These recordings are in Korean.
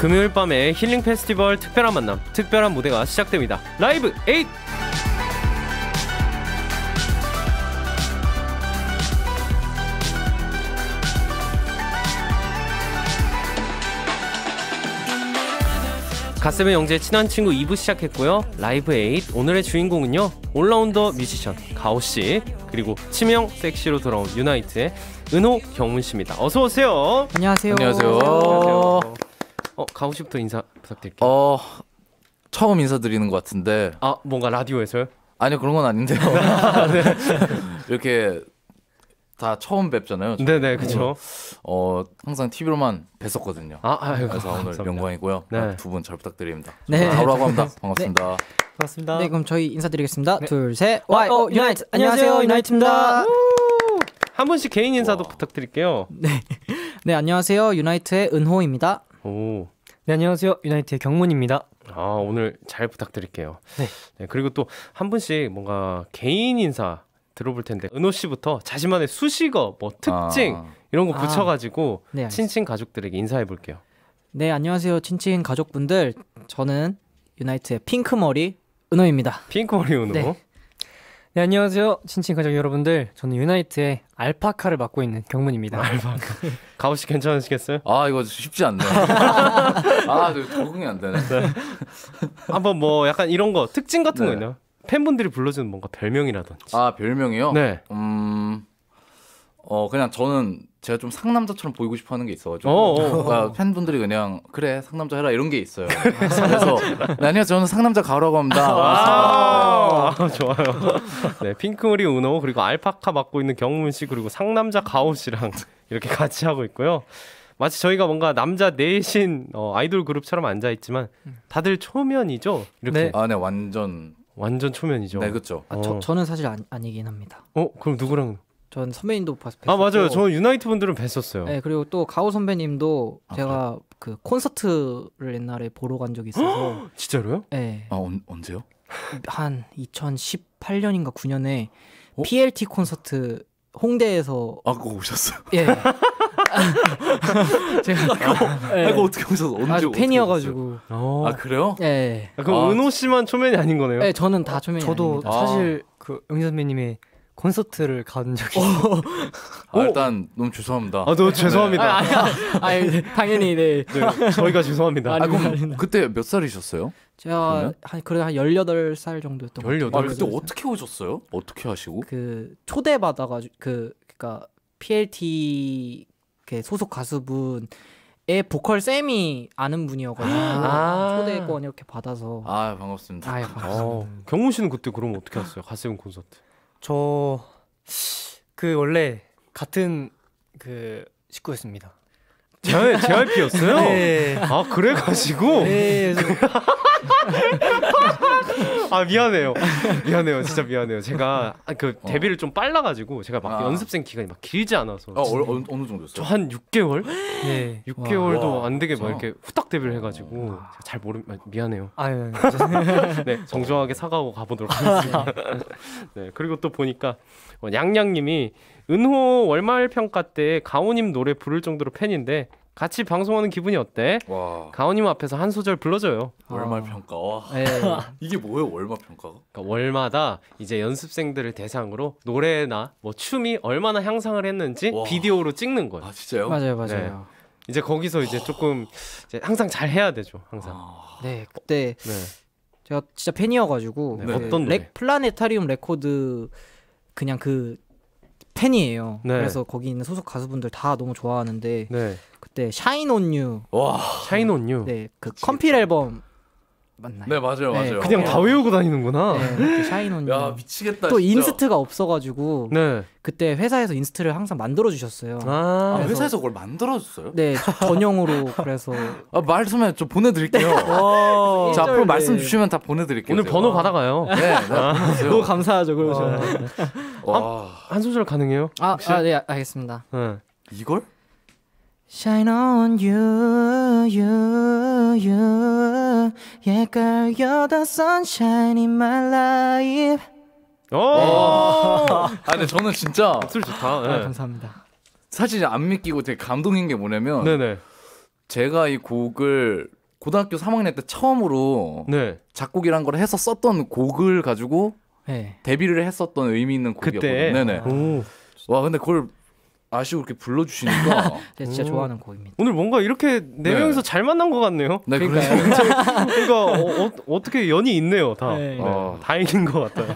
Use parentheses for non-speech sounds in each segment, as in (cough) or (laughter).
금요일 밤에 힐링 페스티벌 특별한 만남, 특별한 무대가 시작됩니다. 라이브 8! 가슴의 영재 친한 친구 2부 시작했고요. 라이브 8 오늘의 주인공은요. 올라운더 뮤지션 가오 씨 그리고 치명 섹시로 돌아온 유나이트의 은호 경문 씨입니다. 어서 오세요. 안녕하세요. 안녕하세요. 안녕하세요. 어 가오 씨부터 인사 부탁드릴게요. 어 처음 인사드리는 것 같은데. 아 뭔가 라디오에서요? 아니요 그런 건 아닌데요. (laughs) 아, 네. (laughs) 이렇게 다 처음 뵙잖아요. 저 네네 그렇어 어, 항상 TV로만 뵀었거든요. 아아이 그래서 감사합니다. 영광이고요. 네. 아, 두분 잘 부탁드립니다. 네. 가오라고 합니다. (laughs) 네. 반갑습니다. 네. 반갑습니다. 네 그럼 저희 인사드리겠습니다. 네. 둘 셋. 어, 와 어, 어, 유나이트 안녕하세요 유나이트입니다. 한 분씩 개인 인사도 와. 부탁드릴게요. 네. 네 안녕하세요 유나이트의 은호입니다. 오. 네, 안녕하세요. 유나이트의 경문입니다. 아, 오늘 잘 부탁드릴게요. 네. 네 그리고 또 한 분씩 뭔가 개인 인사 들어볼 텐데 은호 씨부터 자신만의 수식어, 뭐 특징 아. 이런 거 붙여 가지고 아. 네, 친친 가족들에게 인사해 볼게요. 네, 안녕하세요. 친친 가족분들. 저는 유나이트의 핑크 머리 은호입니다. 핑크 머리 은호. 네. 네, 안녕하세요. 친친 가족 여러분들. 저는 유나이트의 알파카를 맡고 있는 경문입니다. 알파카. 가오 씨 괜찮으시겠어요? 아, 이거 쉽지 않네. (laughs) 아, 적응이 안 되네. 네. 한번 뭐 약간 이런 거 특징 같은 네. 거 있나요? 팬분들이 불러주는 뭔가 별명이라든지. 아, 별명이요? 네. 음. 어, 그냥 저는 제가 좀 상남자처럼 보이고 싶어 하는 게 있어가지고 그러니까 팬분들이 그냥 그래 상남자 해라 이런 게 있어요 그래서 아니요 네, 저는 상남자 가오라고 합니다 아, 아, (laughs) 좋아요 네 핑크머리 은호 그리고 알파카 맡고 있는 경문 씨 그리고 상남자 가오 씨랑 이렇게 (laughs) 같이 하고 있고요 마치 저희가 뭔가 남자 내신 어, 아이돌 그룹처럼 앉아 있지만 음. 다들 초면이죠 이렇게 아, 네. 아네 완전 완전 초면이죠 네 그렇죠 아, 저, 저는 사실 안, 아니긴 합니다 어 그럼 누구랑 전 선배님도 봤, 었고아 맞아요. 저 유나이트 분들은 뵀었어요. 네 그리고 또 가오 선배님도 아, 제가 그래? 그 콘서트를 옛날에 보러 간 적이 있어서 (gasps) 진짜로요? 네. 아 언, 제요한 2018년인가 9년에 어? PLT 콘서트 홍대에서 아 그거 오셨어요? 예. (laughs) 제가 아, 그거, 아, 예. 아, 그거 어떻게 오셨어? 언제 아, 팬이어가지고. 어. 아 그래요? 예. 아, 그럼 아. 은호 씨만 초면이 아닌 거네요? 예, 저는 다 어. 초면이. 저도 아닙니다. 사실 아. 그 영희 선배님의 콘서트를 간 적이 어. 아, 일단 너무 죄송합니다. 아, 너무 죄송합니다. 아, 아, 네. 당연히 네. 네, 저희가 죄송합니다. 아니, 아, 그럼 그때 몇 살이셨어요? 제가 한 그래 한 18살 정도였던 18? 아, 그때 어떻게 오셨어요? 어떻게 하시고? 그 초대 받아 가지고 그 그러니까 PLT 그 소속 가수분 의 보컬 쌤이 아는 분이어가지고 아~ 초대권 이렇게 받아서 아 반갑습니다. 아 예, 어, 반갑습니다. 아, 경훈 씨는 그때 그럼 어떻게 갔어요? 가세븐 콘서트? 저그 원래 같은 그 식구였습니다. JYP였어요? 네. 아 그래가지고. 네. (laughs) (laughs) 아 미안해요. 미안해요. 진짜 미안해요. 제가 그 어. 데뷔를 좀 빨라가지고 제가 막 아. 연습생 기간이 막 길지 않아서. 어, 어, 느 정도였어요? 저 한 6개월? (gasps) 네. 6개월도 와, 안 되게 막 이렇게 후딱 데뷔를 해가지고 잘 모르 면 아, 미안해요. 아유. 예, 예. (laughs) 네 정정하게 사과하고 가보도록 하겠습니다. (laughs) 네 그리고 또 보니까 양양님이 어, 은호 월말 평가 때 가오님 노래 부를 정도로 팬인데 같이 방송하는 기분이 어때? 와. 가오님 앞에서 한 소절 불러줘요. 아. 월말 평가. 네. (laughs) 이게 뭐예요, 월말 평가가? 그러니까 월마다 이제 연습생들을 대상으로 노래나 뭐 춤이 얼마나 향상을 했는지 와. 비디오로 찍는 거예요. 아 진짜요? 맞아요, 네. 맞아요. 네. 이제 거기서 이제 조금 이제 항상 잘 해야 되죠, 항상. 아... 네, 그때 네. 제가 진짜 팬이어가지고 네. 네. 어떤 노래? 렉, 플라네타리움 레코드 그냥 그 팬이에요. 네. 그래서 거기 있는 소속 가수분들 다 너무 좋아하는데. 그때 샤인 온유 와 샤인 온유 네그 컴필 앨범 맞나요? 네 맞아요 네, 맞아요. 그냥 다 외우고 다니는구나. 네, 샤인 온유. 야 미치겠다. 또 진짜. 인스트가 없어가지고 네. 그때 회사에서 인스트를 항상 만들어 주셨어요. 아, 아 회사에서 그걸 만들어 줬어요? 네 전용으로 그래서. 아 말씀해 저 보내드릴게요. 네. 네. 자 앞으로 말씀 네. 주시면 다 보내드릴게요. 오늘 번호 받아가요. 네. 아. 너무 감사하죠 그러죠. 아, 한, 한 소절 가능해요? 아네 아, 알겠습니다. 네. 이걸? Shine on you, you, you. Yeah, girl, you're the sunshine in my life. 오! (laughs) 아, 근데 저는 진짜 목소리 좋다. 아, 네. 감사합니다. 사실 안 믿기고 되게 감동인 게 뭐냐면 네네. 제가 이 곡을 고등학교 3학년 때 처음으로 네. 작곡이란 걸 해서 썼던 곡을 가지고 네. 데뷔를 했었던 의미 있는 곡이었거든요. 네네. 오. 와 근데 그걸 아쉬워 이렇게 불러주시니까 제 (laughs) 진짜 음. 좋아하는 곡입니다. 오늘 뭔가 이렇게 네, 네, 명이서 잘 만난 것 같네요. 네, 그러니까 (laughs) 그러니까 어, 어어 떻게 연이 있네요 다. 네. 네. 아. 다행인 것 같아요.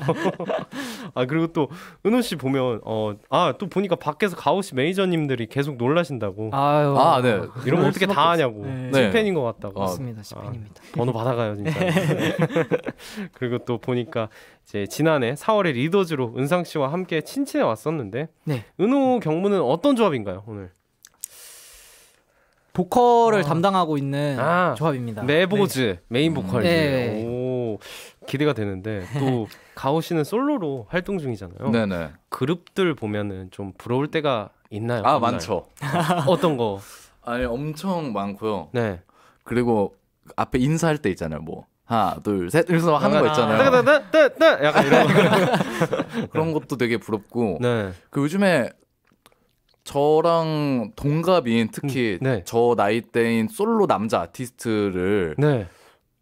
(laughs) 아 그리고 또 은호 씨 보면 어아또 보니까 밖에서 가오 씨 매니저님들이 계속 놀라신다고. 아유. 아 네. 이런 거 어떻게 다 하냐고. 네. 네. 찐팬인 것 같다고. 맞습니다, 팬입니다 아, 번호 받아가요 진짜. 그리고 또 보니까 이제 지난해 4월에 리더즈로 은상 씨와 함께 친친해 왔었는데 네. 은호 경무는 어떤 조합인가요 오늘? 보컬을 아. 담당하고 있는 아. 조합입니다. 메보즈 네, 네. 메인 보컬. 네. 오 기대가 되는데 또 네. 가오 씨는 솔로로 활동 중이잖아요. 네네. 네. 그룹들 보면은 좀 부러울 때가 있나요? 아 오늘? 많죠. (laughs) 어떤 거? 아니 엄청 많고요. 네. 그리고 앞에 인사할 때 있잖아요. 뭐 하나 둘셋 이러면서 하는 거 있잖아요. 따따따따 약간 이런 (laughs) 그런 것도 되게 부럽고 네. 그 요즘에 저랑 동갑인 특히 음, 네. 저 나이 대인 솔로 남자 아티스트를 네.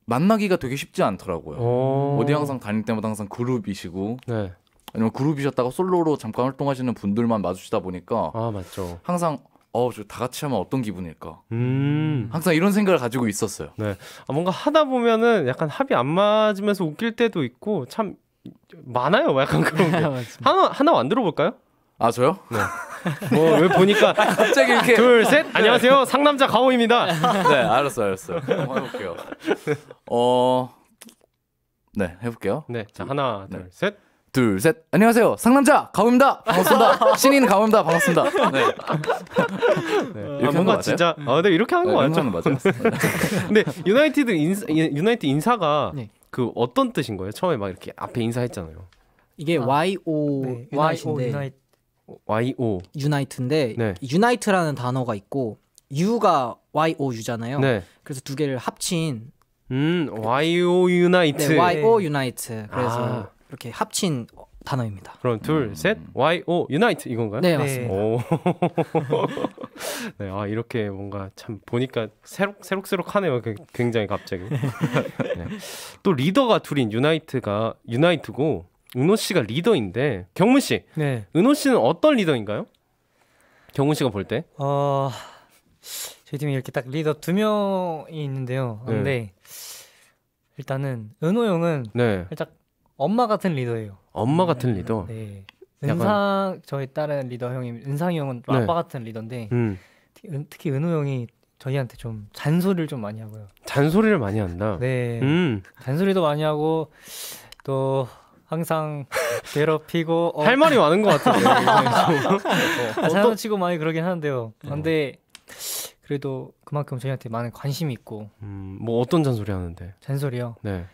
만나기가 되게 쉽지 않더라고요. 어. 어디 항상 다닐 때마다 항상 그룹이시고 네. 아니면 그룹이셨다가 솔로로 잠깐 활동하시는 분들만 마주치다 보니까 아, 항상 어, 저 다 같이 하면 어떤 기분일까? 음. 항상 이런 생각을 가지고 있었어요. 네. 아, 뭔가 하다 보면은 약간 합이 안 맞으면서 웃길 때도 있고 참 많아요. 약간 그런 게. (laughs) 아, 하나 하나 만 들어볼까요? 아, 저요? 네. 뭐, 왜 보니까. (laughs) 갑자기 이렇게. 둘, 셋. 네. 안녕하세요. 상남자 가오입니다. 네, 알았어, 알았어. 한번 해볼게요. 어, 네, 해볼게요. 네, 자, 하나, 둘, 네. 셋. 둘, 셋. 안녕하세요. 상남자 가오입니다. 반갑습니다. 신인 가오입니다. 반갑습니다. 네. 아, 네. 아, 뭔가 진짜 아, 근데 이렇게 하는 거 네, 맞죠? 맞아요. (laughs) 근데 유나이티드 인사 유나이티 인사가 네. 그 어떤 뜻인 거예요? 처음에 막 이렇게 앞에 인사했잖아요. 이게 아, YO 네. y 인 YO 유나이트인데 네. 유나이트라는 단어가 있고 U가 YOU잖아요. 네. 그래서 두 개를 합친 음, YO 유나이트. 네, YO 유나이트. 그래서 아. 이렇게 합친 단어입니다. 그럼 둘, 음. 셋, Y, O, Unite 이건가요? 네, 네. 맞습니다. 오. (laughs) 네, 아 이렇게 뭔가 참 보니까 새록 새록새록하네요. 그, 굉장히 갑자기. (laughs) 네. 또 리더가 둘인 유나이트가 유나이트고 은호 씨가 리더인데 경문 씨, 네. 은호 씨는 어떤 리더인가요? 경문 씨가 볼 때? 어, 저희 팀이 이렇게 딱 리더 두 명이 있는데요. 네. 근데 네. 일단은 은호 형은 네. 살짝 엄마 같은 리더예요. 엄마 같은 리더. 네. 약간... 은상 저희 다른 리더 형이 은상 형은 네. 아빠 같은 리더인데 음. 특히 은호 형이 저희한테 좀 잔소리를 좀 많이 하고요. 잔소리를 많이 한다. 네. 음. 잔소리도 많이 하고 또 항상 (laughs) 괴롭히고 어. 할 말이 많은 것 같은데. 어, 아, 장난치고 많이 그러긴 하는데요. 음. 근데 그래도 그만큼 저희한테 많은 관심이 있고. 음, 뭐 어떤 잔소리 하는데? 잔소리요. 네.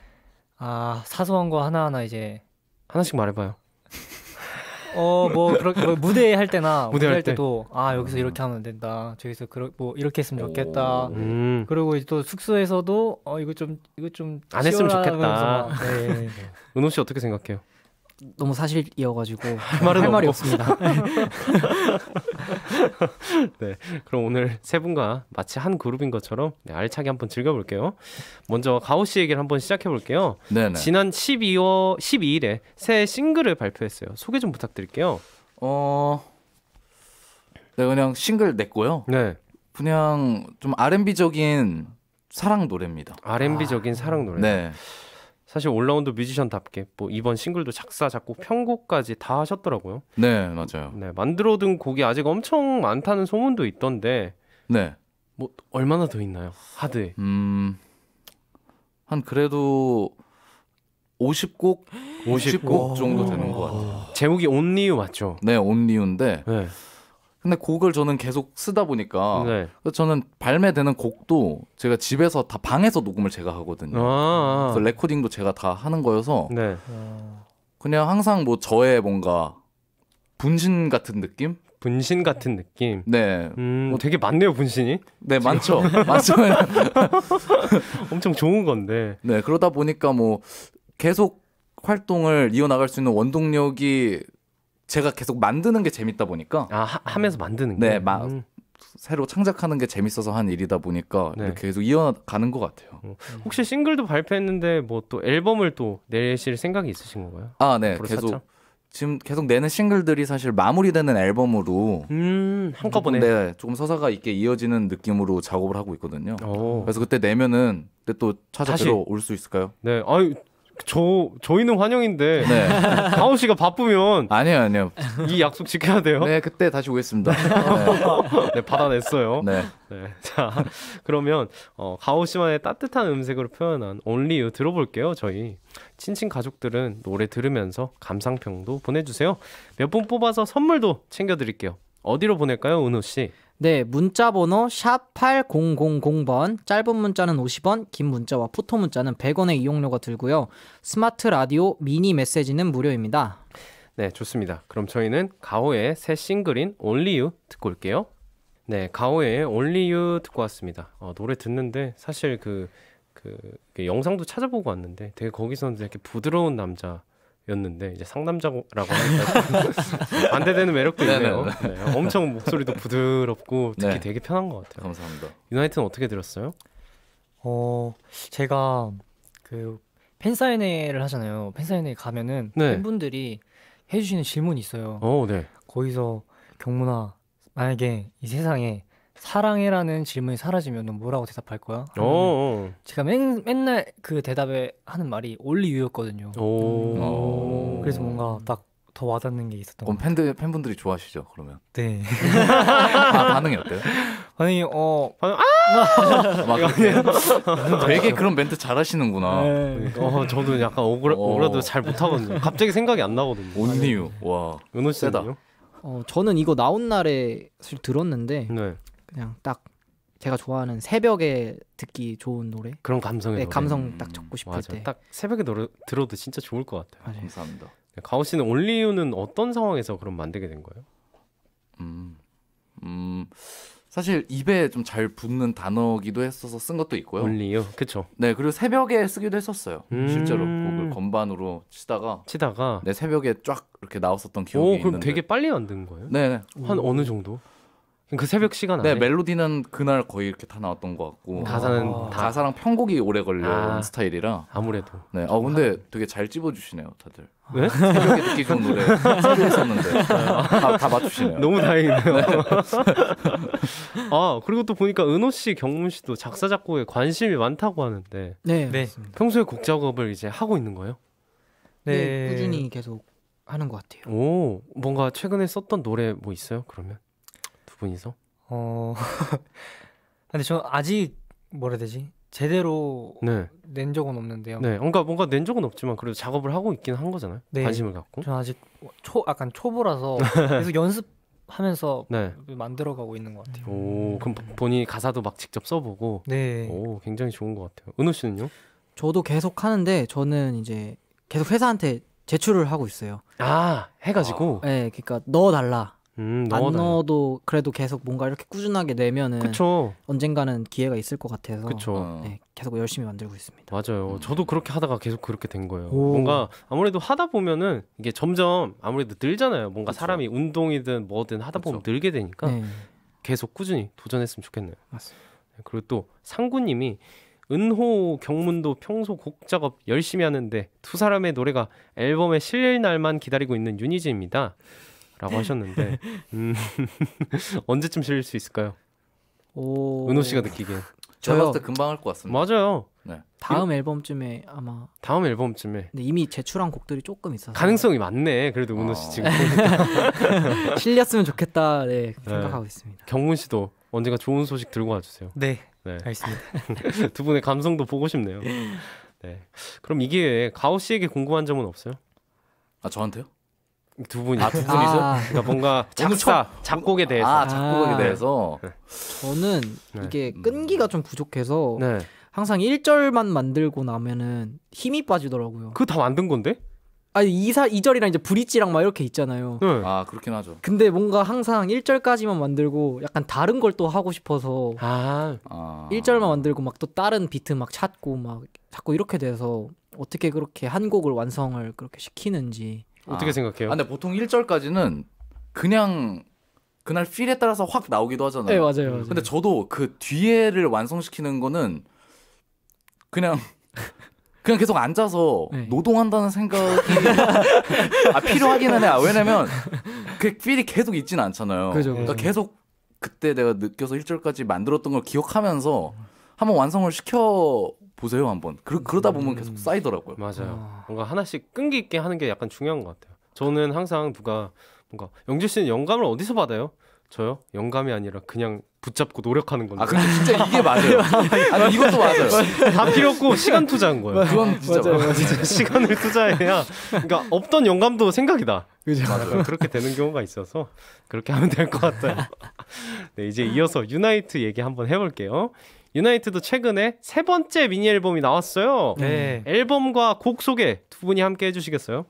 아 사소한 거 하나하나 이제 하나씩 말해봐요. 어뭐 그렇게 뭐 무대 할 때나 (laughs) 무대 할 때도 아 여기서 이렇게 하면 된다 저기서 그러, 뭐 이렇게 했으면 좋겠다 음. 그리고 이제 또 숙소에서도 어 이거 좀 이거 좀 안 했으면 좋겠다. 네. (laughs) 은호 씨 어떻게 생각해요? 너무 사실이어가지고 (laughs) 할 말은 할 말이 없습니다. (laughs) 네, 그럼 오늘 세 분과 마치 한 그룹인 것처럼 네, 알차게 한번 즐겨볼게요. 먼저 가오 씨 얘기를 한번 시작해볼게요. 네네. 지난 12월 12일에 새 싱글을 발표했어요. 소개 좀 부탁드릴게요. 어, 네 그냥 싱글 냈고요. 네, 그냥 좀 R&B적인 사랑 노래입니다. R&B적인 아... 사랑 노래. 네. 사실 올라운드 뮤지션답게 뭐 이번 싱글도 작사, 작곡, 편곡까지 다 하셨더라고요. 네, 맞아요. 네, 만들어둔 곡이 아직 엄청 많다는 소문도 있던데. 네. 뭐 얼마나 더 있나요? 하드 음. 한 그래도 50곡 50곡, 50곡 정도 되는 것 같아요. 제목이 온리유 맞죠? 네, 온리유인데 네. 근데 곡을 저는 계속 쓰다 보니까 네. 그래서 저는 발매되는 곡도 제가 집에서 다 방에서 녹음을 제가 하거든요. 아, 아~ 그래서 레코딩도 제가 다 하는 거여서 네. 그냥 항상 뭐 저의 뭔가 분신 같은 느낌? 분신 같은 느낌. 네. 음, 뭐 되게 많네요 분신이. 네 많죠. (laughs) 많죠. (laughs) 엄청 좋은 건데. 네 그러다 보니까 뭐 계속 활동을 이어나갈 수 있는 원동력이 제가 계속 만드는 게 재밌다 보니까 아 하, 면서 만드는 네, 막 음. 새로 창작하는 게 재밌어서 한 일이다 보니까 네. 이렇게 계속 이어가는 것 같아요. 음. 혹시 싱글도 발표했는데 뭐 또 앨범을 또 내실 생각이 있으신 건가요? 아, 네. 계속 사차? 지금 계속 내는 싱글들이 사실 마무리되는 앨범으로 음, 한꺼번에 조금, 네, 조금 서사가 있게 이어지는 느낌으로 작업을 하고 있거든요. 오. 그래서 그때 내면은 그때 또 찾아뵈러 올수 있을까요? 네, 아유 저 저희는 환영인데 네. 가오 씨가 바쁘면 아니요 아니요 이 약속 지켜야 돼요. 네 그때 다시 오겠습니다. 네, 네, 네 받아냈어요. 네. 네. 자 그러면 어, 가오 씨만의 따뜻한 음색으로 표현한 Only You 들어볼게요. 저희 친친 가족들은 노래 들으면서 감상평도 보내주세요. 몇 분 뽑아서 선물도 챙겨드릴게요. 어디로 보낼까요, 은호 씨? 네, 문자 번호 샵 8000번, 짧은 문자는 50원, 긴 문자와 포토 문자는 100원의 이용료가 들고요. 스마트 라디오 미니 메시지는 무료입니다. 네, 좋습니다. 그럼 저희는 가오의 새 싱글인 Only You 듣고 올게요. 네, 가오의 Only You 듣고 왔습니다. 어, 노래 듣는데 사실 그, 그, 그 영상도 찾아보고 왔는데 되게 거기서는 되게 부드러운 남자 였는데 이제 상남자라고 하니까 (laughs) 반대되는 매력도 네, 네, 있네요. 네. 네, 엄청 목소리도 부드럽고 듣기 네. 되게 편한 것 같아요. 감사합니다. 유나이트는 어떻게 들었어요? 어 제가 그 팬사인회를 하잖아요. 팬사인회 가면은 네. 팬분들이 해주시는 질문이 있어요. 어, 네. 거기서 경문아 만약에 이 세상에 사랑해라는 질문이 사라지면 넌 뭐라고 대답할 거야? 오. 어, 어. 제가 맨, 맨날 그 대답에 하는 말이 올리 유였거든요. 음. 아. 그래서 뭔가 딱 더 와닿는 게 있었던 그럼 팬들 팬분들이 좋아하시죠? 그러면 네 아, 반응이 어때요? 반응어 반응 아막 아, 되게 그런 멘트 잘하시는구나. 네. 어 저도 약간 억울 어. 억울해도 잘 못하거든요. 갑자기 생각이 안 나거든요. 온리유 와 은호 씨다. 어 저는 이거 나온 날에 사실 들었는데 네. 그냥 딱 제가 좋아하는 새벽에 듣기 좋은 노래. 그런 감성의 네, 노래. 감성 음. 딱 적고 싶을 맞아. 때. 딱 새벽에 노래 들어도 진짜 좋을 것 같아요. 맞아요. 감사합니다. 네, 가오 씨는 올리유는 어떤 상황에서 그럼 만들게 된 거예요? 음, 음 사실 입에 좀 잘 붙는 단어기도 했어서 쓴 것도 있고요. 올리유, 그렇죠. 네, 그리고 새벽에 쓰기도 했었어요. 음... 실제로 곡을 건반으로 치다가 치다가 네 새벽에 쫙 이렇게 나왔었던 기억이 오, 그럼 있는데. 되게 빨리 만든 거예요? 네, 네. 한 어느 정도? 그 새벽 시간 네, 안에. 네 멜로디는 그날 거의 이렇게 다 나왔던 것 같고 가사는 아. 다... 가사랑 편곡이 오래 걸리 아. 스타일이라 아무래도. 네. 아 근데 되게 잘 찝어주시네요 다들. 네? (laughs) 새벽에 듣기 좋은 노래 했었는데 다, 다 맞추시네요. 너무 다행이네요. 네. (laughs) 아 그리고 또 보니까 은호 씨, 경문 씨도 작사 작곡에 관심이 많다고 하는데. 네. 네. 평소에 곡 작업을 이제 하고 있는 거예요? 네. 네 꾸준히 네. 계속 하는 것 같아요. 오, 뭔가 최근에 썼던 노래 뭐 있어요? 그러면? 분이서? 어. (laughs) 근데 저 아직 뭐라 해야 되지? 제대로 네. 낸 적은 없는데요. 네, 뭔가 뭔가 낸 적은 없지만 그래도 작업을 하고 있긴 한 거잖아요. 네. 관심을 갖고. 저 아직 초 약간 초보라서 (laughs) 계속 연습하면서 네. 만들어가고 있는 것 같아요. 오, 그럼 본인 가사도 막 직접 써보고. 네. 오, 굉장히 좋은 것 같아요. 은호 씨는요? 저도 계속 하는데 저는 이제 계속 회사한테 제출을 하고 있어요. 아, 해가지고. 어, 네, 그러니까 넣어달라. 음, 안 넣어도 그래도 계속 뭔가 이렇게 꾸준하게 내면은 그쵸. 언젠가는 기회가 있을 것 같아서 그 네, 어. 계속 열심히 만들고 있습니다. 맞아요. 음. 저도 그렇게 하다가 계속 그렇게 된 거예요. 오. 뭔가 아무래도 하다 보면은 이게 점점 아무래도 늘잖아요. 뭔가 그쵸. 사람이 운동이든 뭐든 하다 보면 늘게 되니까 네. 계속 꾸준히 도전했으면 좋겠네요. 맞습니다. 네, 그리고 또 상구님이 은호 경문도 평소 곡 작업 열심히 하는데 두 사람의 노래가 앨범에 실릴 날만 기다리고 있는 유니즈입니다. 라고 하셨는데 (laughs) 음, (laughs) 언제쯤 실릴 수 있을까요? 오... 은호 씨가 느끼기엔 제가 때 금방 할 것 같습니다. 맞아요. 네. 다음 앨범쯤에 아마 다음 앨범쯤에 근데 이미 제출한 곡들이 조금 있어서 가능성이 많네. 그래도 은호 씨 아. 지금 (laughs) 실렸으면 좋겠다 네, 네. 생각하고 네. 있습니다. 경문 씨도 언젠가 좋은 소식 들고 와주세요. 네, 네. 알겠습니다. 두 분의 감성도 보고 싶네요. 네. 그럼 이기 가오 씨에게 궁금한 점은 없어요? 아 저한테요? 두 분이 아두 분이서 아. 그러니까 뭔가 (laughs) 작사 작곡에 아, 대해서 아 작곡에 대해서 네. 저는 네. 이게 끈기가 좀 부족해서 네. 항상 1절만 만들고 나면은 힘이 빠지더라고요. 그 다 만든 건데? 아니 2사 2절이랑 이제 브릿지랑 막 이렇게 있잖아요. 네. 아 그렇긴 하죠. 근데 뭔가 항상 1절까지만 만들고 약간 다른 걸 또 하고 싶어서 아. 1절만 아. 만들고 막 또 다른 비트 막 찾고 막 자꾸 이렇게 돼서 어떻게 그렇게 한 곡을 완성을 그렇게 시키는지 어떻게 아. 생각해요? 아, 근데 보통 1절까지는 그냥 그날 필에 따라서 확 나오기도 하잖아요. 네, 맞아요, 맞아요. 근데 저도 그 뒤에를 완성시키는 거는 그냥 (laughs) 그냥 계속 앉아서 네. 노동한다는 생각이 (laughs) 아, 필요하기는 해. 왜냐면 그 필이 계속 있지는 않잖아요. 그죠, 그러니까 계속 그때 내가 느껴서 1절까지 만들었던 걸 기억하면서 한번 완성을 시켜 보세요 한번. 그러, 음. 그러다 보면 계속 음. 쌓이더라고요. 맞아요. 아. 뭔가 하나씩 끈기 있게 하는 게 약간 중요한 것 같아요. 저는 항상 누가 뭔가 영주 씨는 영감을 어디서 받아요? 저요? 영감이 아니라 그냥 붙잡고 노력하는 건데. 아 근데 진짜 이게 맞아요. (laughs) 아니 이것도 맞아요. 다 필요 없고 시간 투자한 거예요. 그건 진짜 맞아요. 맞아요. (laughs) 시간을 투자해야 그러니까 없던 영감도 생각이다. 그죠. 아, 그렇게 되는 경우가 있어서 그렇게 하면 될 것 같아요. (laughs) 네 이제 이어서 유나이트 얘기 한번 해볼게요. 유나이트도 최근에 세 번째 미니 앨범이 나왔어요. 네. 음. 앨범과 곡 소개 두 분이 함께 해주시겠어요?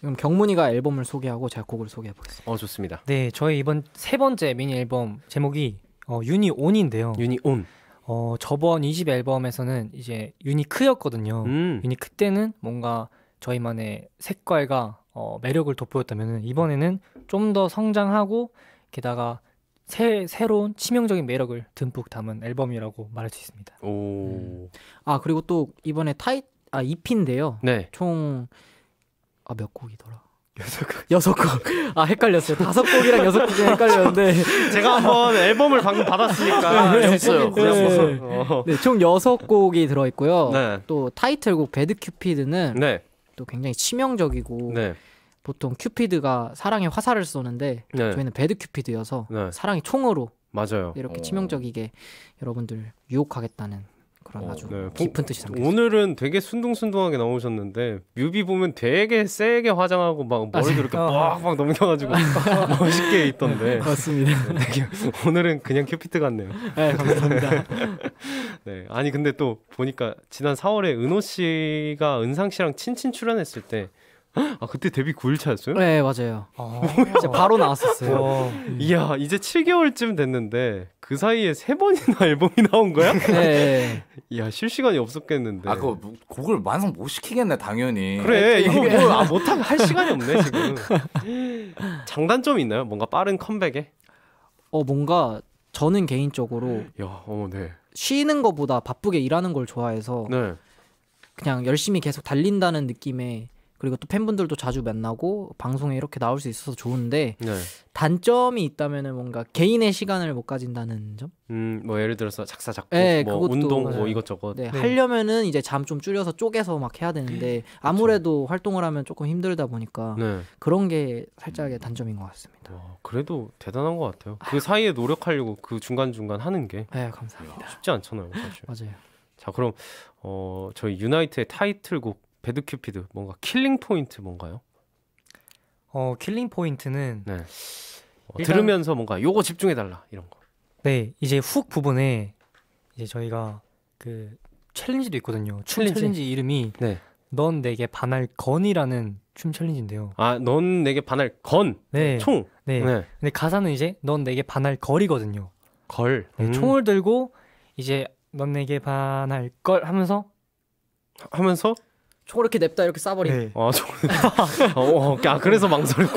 그럼 경문이가 앨범을 소개하고 제가 곡을 소개해 보겠습니다. 어 좋습니다. 네, 저희 이번 세 번째 미니 앨범 제목이 어, 유니온인데요. 유니온. 어 저번 20 앨범에서는 이제 유니크였거든요. 음. 유니크 때는 뭔가 저희만의 색깔과 어, 매력을 돋보였다면 이번에는 좀 더 성장하고 게다가 새, 새로운 치명적인 매력을 듬뿍 담은 앨범이라고 말할 수 있습니다. 오. 음. 아 그리고 또 이번에 타이 아 2피인데요. E 네. 총 아 몇 곡이더라. 여섯 곡. 여섯 곡. (laughs) 아, 헷갈렸어요. 다섯 곡이랑 여섯 곡이 헷갈렸는데. (laughs) 제가 한번 앨범을 방금 받았으니까. 했어요. 네, 네, 네, 네. 어. 네, 총 여섯 곡이 들어있고요. 네. 또 타이틀곡, 배드 큐피드는 네. 또 굉장히 치명적이고. 네. 보통 큐피드가 사랑의 화살을 쏘는데 네. 저희는 배드 큐피드여서 네. 사랑의 총으로 맞아요. 이렇게 어. 치명적이게 여러분들 유혹하겠다는 그런 어, 아주 네. 깊은 뜻이 담겨 오늘은 되게 순둥순둥하게 나오셨는데 뮤비 보면 되게 세게 화장하고 막 머리도 이렇게 아, 네. 빡빡 넘겨가지고 (laughs) 멋있게 있던데 맞습니다. 네. 네, 오늘은 그냥 큐피드 같네요. 네 감사합니다. (laughs) 네 아니 근데 또 보니까 지난 4월에 은호 씨가 은상 씨랑 친친 출연했을 때아 그때 데뷔 9일 차였어요? 네 맞아요. 아, 바로 나왔었어요. 이야 이제 7개월쯤 됐는데 그 사이에 세 번이나 (laughs) 앨범이 나온 거야? 네. 이야 실시간이 없었겠는데. 아그 뭐 곡을 완성 못 시키겠네 당연히. 그래 네, 이거 뭘 뭐, 아, 못하면 할 시간이 없네 지금. (laughs) 장단점 있나요? 뭔가 빠른 컴백에? 어 뭔가 저는 개인적으로 야, 어, 네. 쉬는 것보다 바쁘게 일하는 걸 좋아해서 네. 그냥 열심히 계속 달린다는 느낌의 그리고 또 팬분들도 자주 만나고 방송에 이렇게 나올 수 있어서 좋은데 네. 단점이 있다면은 뭔가 개인의 시간을 못 가진다는 점? 음, 뭐 예를 들어서 작사 작곡, 네, 뭐 운동 뭐 맞아요. 뭐 이것저것. 네, 네. 하려면은 이제 잠 좀 줄여서 쪼개서 막 해야 되는데 아무래도 그렇죠. 활동을 하면 조금 힘들다 보니까 네. 그런 게 살짝의 단점인 것 같습니다. 와, 그래도 대단한 것 같아요. 그 사이에 노력하려고 그 중간 중간 하는 게. 네, 감사합니다. 쉽지 않잖아요, 사실. 맞아요. 자, 그럼 어, 저희 유나이트의 타이틀곡 배드큐피드 뭔가 킬링 포인트 뭔가요? 어 킬링 포인트는 네. 어, 일단... 들으면서 뭔가 요거 집중해 달라 이런 거. 네 이제 훅 부분에 이제 저희가 그 챌린지도 있거든요. 챌린지, 챌린지 이름이 네. 넌 내게 반할 건이라는 춤 챌린지인데요. 아, 넌 내게 반할 건. 네. 총. 네. 네. 근데 가사는 이제 넌 내게 반할 걸이거든요. 걸. 네, 음. 총을 들고 이제 넌 내게 반할 걸 하면서 하면서 저렇게 냅다 이렇게 싸버린. 네. 아, 저... 아, 어, 아 그래서 망설여.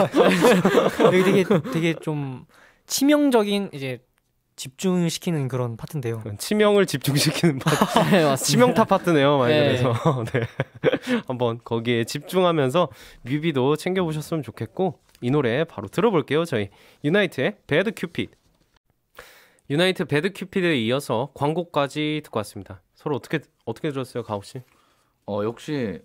(laughs) 되게 되게 좀 치명적인 이제 집중시키는 그런 파트인데요. 치명을 집중시키는 파트. (laughs) 네, 치명타 파트네요. 많 네. 그래서 (laughs) 네. 한번 거기에 집중하면서 뮤비도 챙겨보셨으면 좋겠고 이 노래 바로 들어볼게요. 저희 유나이트의 배드 큐핏. 유나이트 배드 큐핏에 이어서 광고까지 듣고 왔습니다. 서로 어떻게 어떻게 들었어요, 가오 씨? 어 역시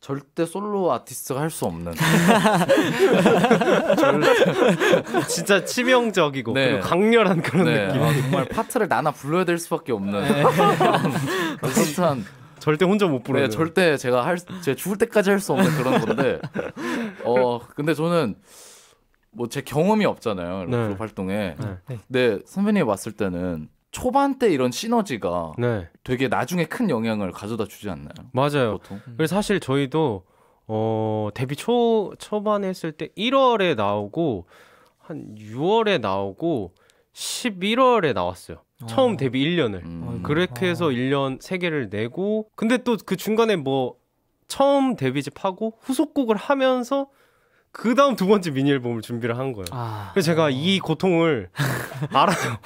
절대 솔로 아티스트가 할 수 없는 (laughs) 진짜 치명적이고 네. 강렬한 그런 네. 느낌 아, 정말 파트를 나나 불러야 될 수밖에 없는 네. (laughs) 그런 절대 혼자 못 네, 부르는 네, 절대 제가 할 제 죽을 때까지 할 수 없는 그런 건데 어 근데 저는 뭐 제 경험이 없잖아요 네. 그 활동에 네. 근데 선배님이 왔을 때는 초반 때 이런 시너지가 네. 되게 나중에 큰 영향을 가져다 주지 않나요? 맞아요. 보통? 음. 그래서 사실 저희도 어, 데뷔 초초반 했을 때 1월에 나오고 한 6월에 나오고 11월에 나왔어요. 처음 오. 어. 데뷔 1년을. 음. 그렇게 해서 1년 아. 3개를 내고 근데 또 그 중간에 뭐 처음 데뷔집 하고 후속곡을 하면서 그 다음 두 번째 미니 앨범을 준비를 한 거예요. 아... 그래서 제가 어... 이 고통을 (laughs) 알아요.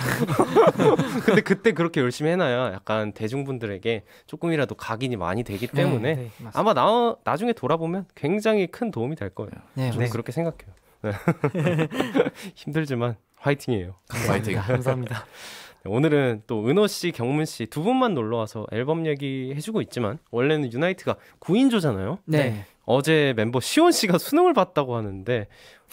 (laughs) 근데 그때 그렇게 열심히 해놔야 약간 대중분들에게 조금이라도 각인이 많이 되기 네, 때문에 네, 네, 아마 나, 나중에 돌아보면 굉장히 큰 도움이 될 거예요. 네, 저는 그렇게 생각해요. 네. (laughs) 힘들지만 화이팅이에요. 화이팅. 감사합니다. 네, 오늘은 또 은호 씨, 경문 씨 두 분만 놀러 와서 앨범 얘기 해주고 있지만 원래는 유나이트가 9인조잖아요. 네. 어제 멤버 시원 씨가 수능을 봤다고 하는데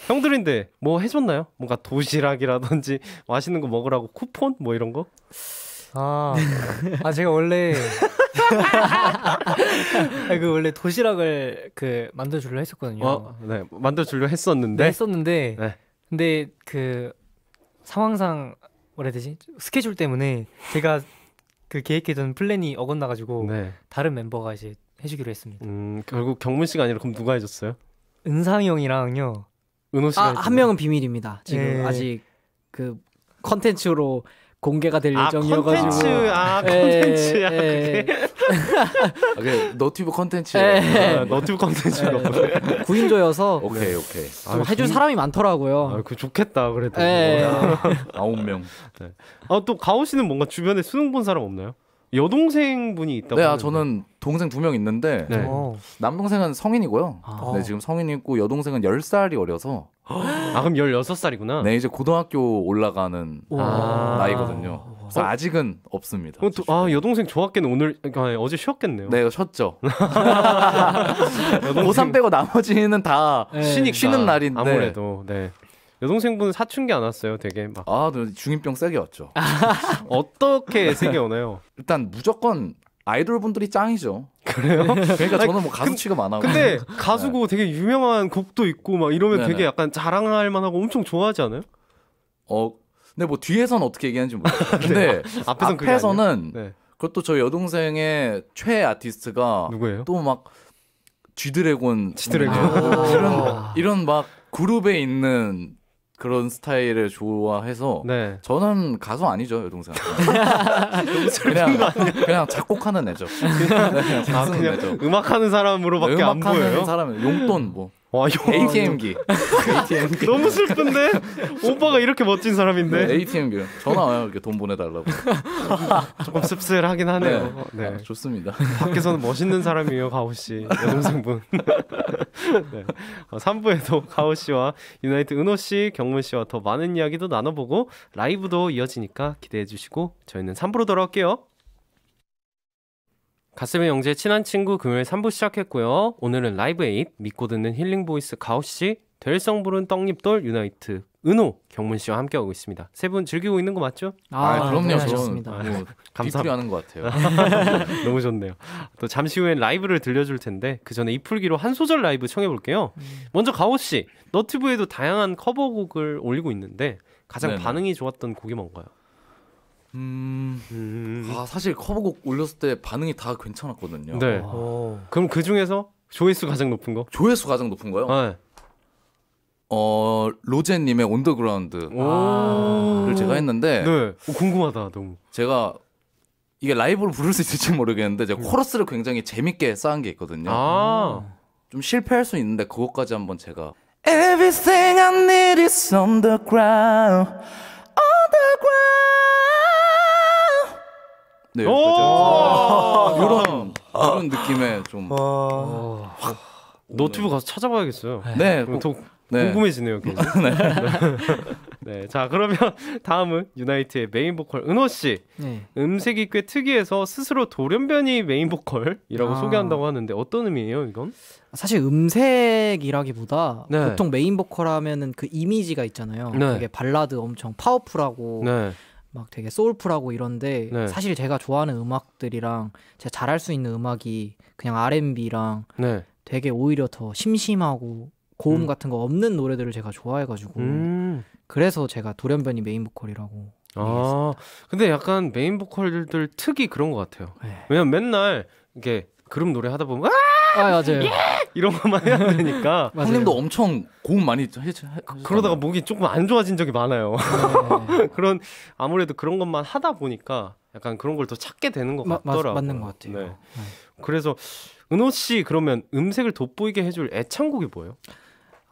형들인데 뭐 해줬나요? 뭔가 도시락이라든지 맛있는 거 먹으라고 쿠폰 뭐 이런 거? 아, 아 제가 원래 (laughs) 그 원래 도시락을 그 만들어 주려 했었거든요. 어, 네, 만들어 주려 했었는데 네, 했었는데 네. 근데 그 상황상 뭐라 해야 되지 스케줄 때문에 제가 그 계획해둔 플랜이 어긋나가지고 네. 다른 멤버가 이제 해주기로 했습니다. 음, 결국 경문 씨가 아니라 그럼 누가 해줬어요? 은상이 형이랑요. 은호 씨가 아, 한 명은 비밀입니다. 지금 예. 아직 그 컨텐츠로 공개가 될 아, 예정이어가지고 컨텐츠 아 예, 컨텐츠야 에, 예. 그게 (laughs) 아, 너튜브 컨텐츠 예. 아, 너튜브 컨텐츠로 구인조여서 (laughs) 오케이 네. 오케이 아, 해줄 그, 사람이 많더라고요 아, 그 좋겠다 그래도 아홉 명아또 네. 가오 씨는 뭔가 주변에 수능 본 사람 없나요? 여동생 분이 있다고. 네, 아, 저는 동생 두 명 있는데 네. 어. 남동생은 성인이고요. 아. 네, 지금 성인이고 여동생은 1살이 어려서 (gasps) 아, 그럼 16살이구나. 네, 이제 고등학교 올라가는 아. 나이거든요. 아. 그래서 아직은 없습니다. 어, 아, 여동생 조학계는 오늘 아, 어제 쉬었겠네요. 네, 쉬었죠. (laughs) (laughs) 고3 빼고 나머지는 다 네. 쉬니까, 쉬는 날인데 아무래도 네. 여동생분 은 사춘기 안 왔어요? 되게 막. 아, 네. 중인병 세게 왔죠. (laughs) 어떻게 세게 오나요? 일단 무조건 아이돌 분들이 짱이죠. 그래요? 그러니까 저는 뭐 가수 치급 많아. 근데 (laughs) 네. 가수고 네. 되게 유명한 곡도 있고 막 이러면 네네. 되게 약간 자랑할 만하고 엄청 좋아하지 않아요? 어, 근데 뭐 뒤에서는 어떻게 얘기하는지 모르겠어요. (laughs) 근데 네. 앞에서는, 앞에서는 네. 그것도 저 여동생의 최애 아티스트가 누구예요? 또막 쥐드래곤, 쥐드래곤 이런 아. 이런 막 그룹에 있는 그런 스타일을 좋아해서 네. 저는 가수 아니죠 여동생 (laughs) 그냥 그냥 작곡하는 애죠 그냥, 그냥, (laughs) 그 아, 그냥 애죠. 음악하는 사람으로밖에 네, 음악안 보여요 사람 용돈 뭐 와, 형. 아, ATM기. ATM기. 너무 슬픈데? 오빠가 이렇게 멋진 사람인데? 네, a t m 기 전화 와요. 이렇게 돈 보내달라고. (laughs) 조금 씁쓸하긴 하네요. 네. 네. 아, 좋습니다. 밖에서는 멋있는 사람이에요, 가오씨. 여동생분. (laughs) 네. 3부에도 어, 가오씨와 유나이트 은호씨, 경문씨와 더 많은 이야기도 나눠보고 라이브도 이어지니까 기대해주시고 저희는 3부로 돌아올게요. 가슴의 영재 친한 친구 금요일 3부 시작했고요. 오늘은 라이브 에잇, 믿고 듣는 힐링 보이스 가오씨, 될성 부른 떡잎돌 유나이트 은호 경문 씨와 함께하고 있습니다. 세 분 즐기고 있는 거 맞죠? 아, 아 그럼요. 네, 좋습니다. 뭐 아, 감사하는 것 같아요. (laughs) 너무 좋네요. 또 잠시 후엔 라이브를 들려줄 텐데 그 전에 이풀기로 한 소절 라이브 청해 볼게요. 음. 먼저 가오 씨 너튜브에도 다양한 커버곡을 올리고 있는데 가장 네네. 반응이 좋았던 곡이 뭔가요? 음. 음... 아 사실 커버곡 올렸을 때 반응이 다 괜찮았거든요. 네. 와. 어. 그럼 그 중에서 조회수 가장 높은 거? 조회수 가장 높은 거요? 네. 어 로제님의 온더그라운드를 제가 했는데 네. 오, 궁금하다 너무. 제가 이게 라이브로 부를 수 있을지 모르겠는데 제가 음. 코러스를 굉장히 재밌게 쌓은 게 있거든요. 아. 좀 실패할 수 있는데 그것까지 한번 제가 Everything I need is on the ground, on the ground. 네, 이런 이런 느낌의 좀 어, 노트북 브 가서 찾아봐야겠어요. 네, 네 꼭, 더 네. 궁금해지네요. (laughs) 네. (laughs) 네. 자 그러면 (laughs) 다음은 유나이트의 메인 보컬 은호 씨. 네. 음색이 꽤 특이해서 스스로 돌연변이 메인 보컬이라고 아. 소개한다고 하는데 어떤 의미예요, 이건? 사실 음색이라기보다 네. 보통 메인 보컬 하면은 그 이미지가 있잖아요. 되게 네. 발라드 엄청 파워풀하고 막 되게 소울풀하고 이런데 네. 사실 제가 좋아하는 음악들이랑 제가 잘할 수 있는 음악이 그냥 R&B랑 네. 되게 오히려 더 심심하고 고음 음. 같은 거 없는 노래들을 제가 좋아해가지고 음. 그래서 제가 돌연변이 메인 보컬이라고 아 얘기했습니다. 근데 약간 메인 보컬들 특이 그런 것 같아요. 네. 왜냐면 맨날 이게 그룹 노래 하다 보면 아 맞아요 예! 이런 것만 해야 되니까 (laughs) 형님도 엄청 고음 많이 하셨잖아 그, 그러다가 목이 조금 안 좋아진 적이 많아요. 네. (laughs) 그런 아무래도 그런 것만 하다 보니까 약간 그런 걸 더 찾게 되는 것 같더라고요. 맞는 것 같아요. 네. 네. 그래서 은호 씨 그러면 음색을 돋보이게 해줄 애창곡이 뭐예요?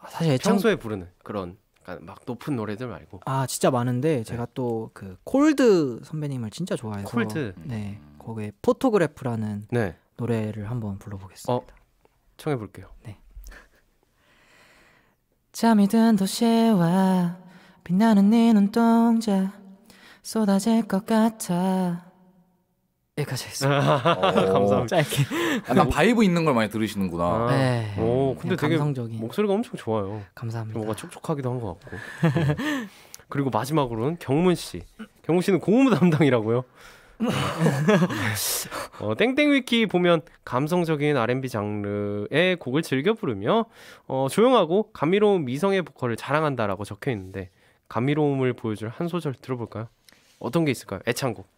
아, 사실 애창... 평소에 부르는 그런 그러니까 막 높은 노래들 말고 아 진짜 많은데 네. 제가 또 그 콜드 선배님을 진짜 좋아해서 콜드 네 거기에 포토그래프라는 네. 노래를 한번 불러보겠습니다. 어, 청해 볼게요. 네. 잠이 든 도시와 빛나는 네 눈동자 쏟아질 것 같아. 여기까지 했습니다. (laughs) 감사합니다. 짧게. 아, 나 바이브 있는 걸 많이 들으시는구나. 아, 네. 오, 근데 되게 감성적인. 목소리가 엄청 좋아요. 감사합니다. 뭔가 촉촉하기도 한 것 같고. (laughs) 그리고 마지막으로는 경문 씨. 경문 씨는 고무 담당이라고요? 어, 땡땡위키 보면 감성적인 R&B 장르의 곡을 즐겨 부르며 어, 조용하고 감미로운 미성의 보컬을 자랑한다라고 적혀 있는데 감미로움을 보여줄 한 소절 들어볼까요? 어떤 게 있을까요? 애창곡.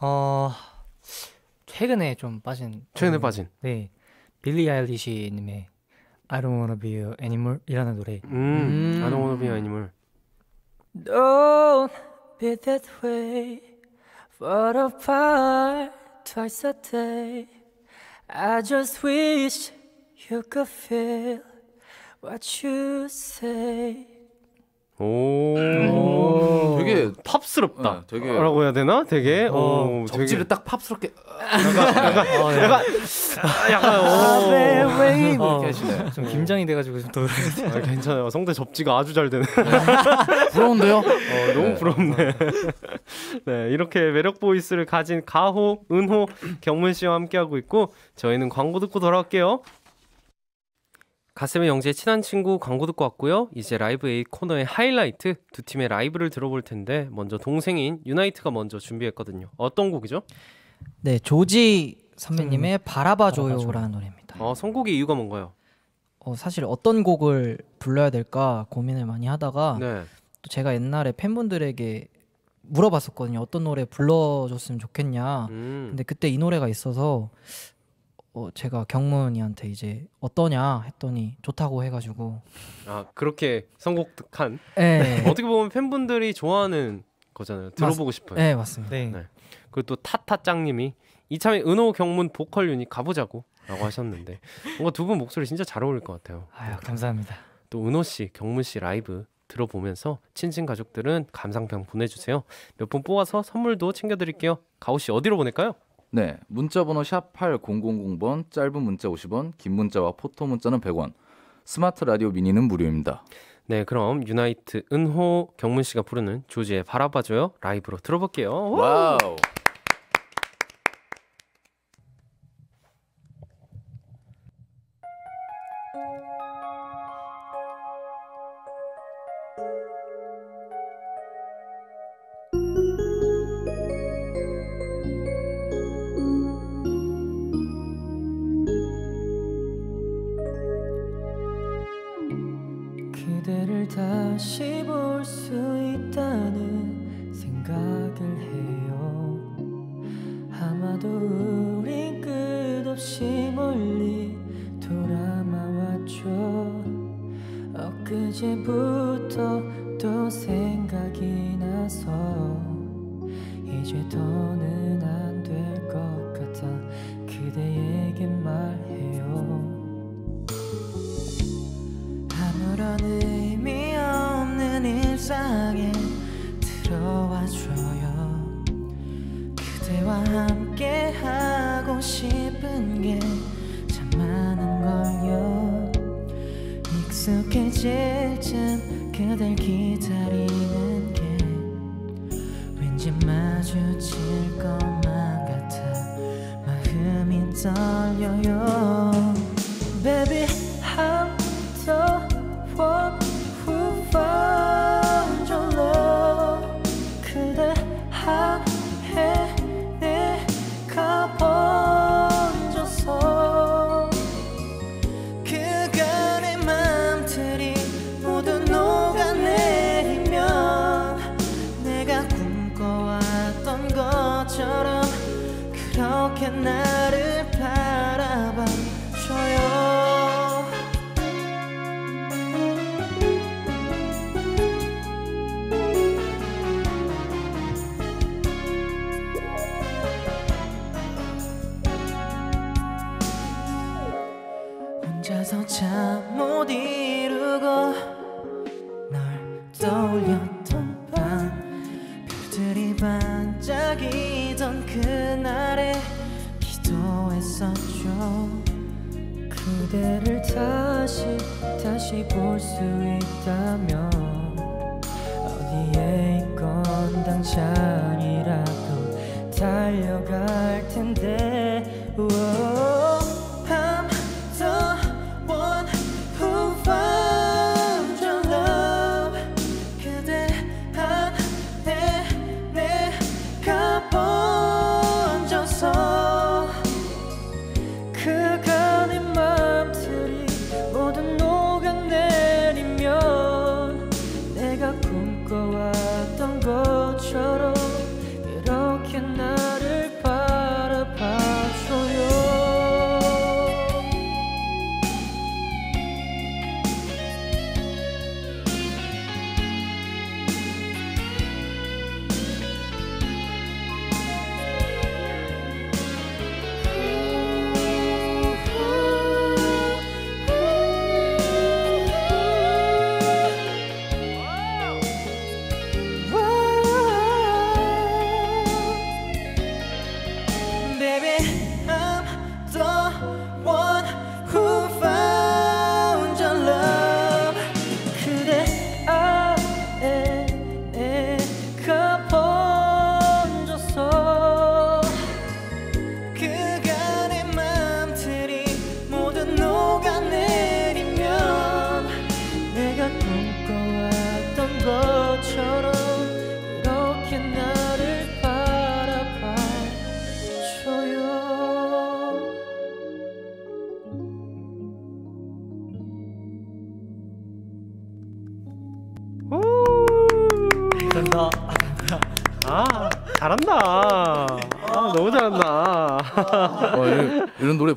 어 최근에 좀 빠진. 최근에 음, 빠진. 네, 빌리 아일리시 님의 I Don't Wanna Be a Animal이라는 노래. 음, 음. I Don't Wanna Be a Animal. Don't be that way. Fall apart twice a day. I just wish you could feel what you say. 오. 되게 팝스럽다. 어, 되게 라고 해야 되나? 되게 어, 접지를 되게... 딱 팝스럽게 약간 네. 약간 약간, 약간 오. 아, 네, 왜 어. 이렇게 하시좀 김장이 돼 가지고 좀더 아, 괜찮아요. 성대 접지가 아주 잘 되네. 부러운데요? 어, 너무 부럽네. 네, 이렇게 매력 보이스를 가진 가호, 은호, 경문 씨와 함께 하고 있고 저희는 광고 듣고 돌아올게요. 가슴의 영재의 친한 친구 광고 듣고 왔고요. 이제 라이브 에이 코너의 하이라이트 두 팀의 라이브를 들어볼 텐데 먼저 동생인 유나이트가 먼저 준비했거든요. 어떤 곡이죠? 네, 조지 선배님의 바라봐줘요라는 바라봐줘 노래입니다. 어, 선곡의 이유가 뭔가요? 어, 사실 어떤 곡을 불러야 될까 고민을 많이 하다가 네. 또 제가 옛날에 팬분들에게 물어봤었거든요. 어떤 노래 불러줬으면 좋겠냐. 음. 근데 그때 이 노래가 있어서 어, 제가 경문이한테 이제 어떠냐 했더니 좋다고 해가지고 아 그렇게 선곡득한 예. 네. (laughs) 어떻게 보면 팬분들이 좋아하는 거잖아요 들어보고 맞, 싶어요 네 맞습니다 네. 네. 그리고 또 타타짱님이 이참에 은호 경문 보컬 유닛 가보자고 라고 하셨는데 뭔가 두 분 목소리 진짜 잘 어울릴 것 같아요 아유 감사합니다 또 은호 씨 경문 씨 라이브 들어보면서 친친 가족들은 감상평 보내주세요 몇 분 뽑아서 선물도 챙겨드릴게요 가오 씨 어디로 보낼까요? 네, 문자 번호 샵 8000번, 짧은 문자 50원, 긴 문자와 포토 문자는 100원. 스마트 라디오 미니는 무료입니다. 네, 그럼 유나이트 은호 경문 씨가 부르는 조지의 바라봐줘요 라이브로 들어볼게요. 와우. 와우. j'ai 반짝이던 그날에 기도했었죠 그대를 다시 다시 볼 수 있다면 어디에 있건 당장이라도 달려갈 텐데 우와.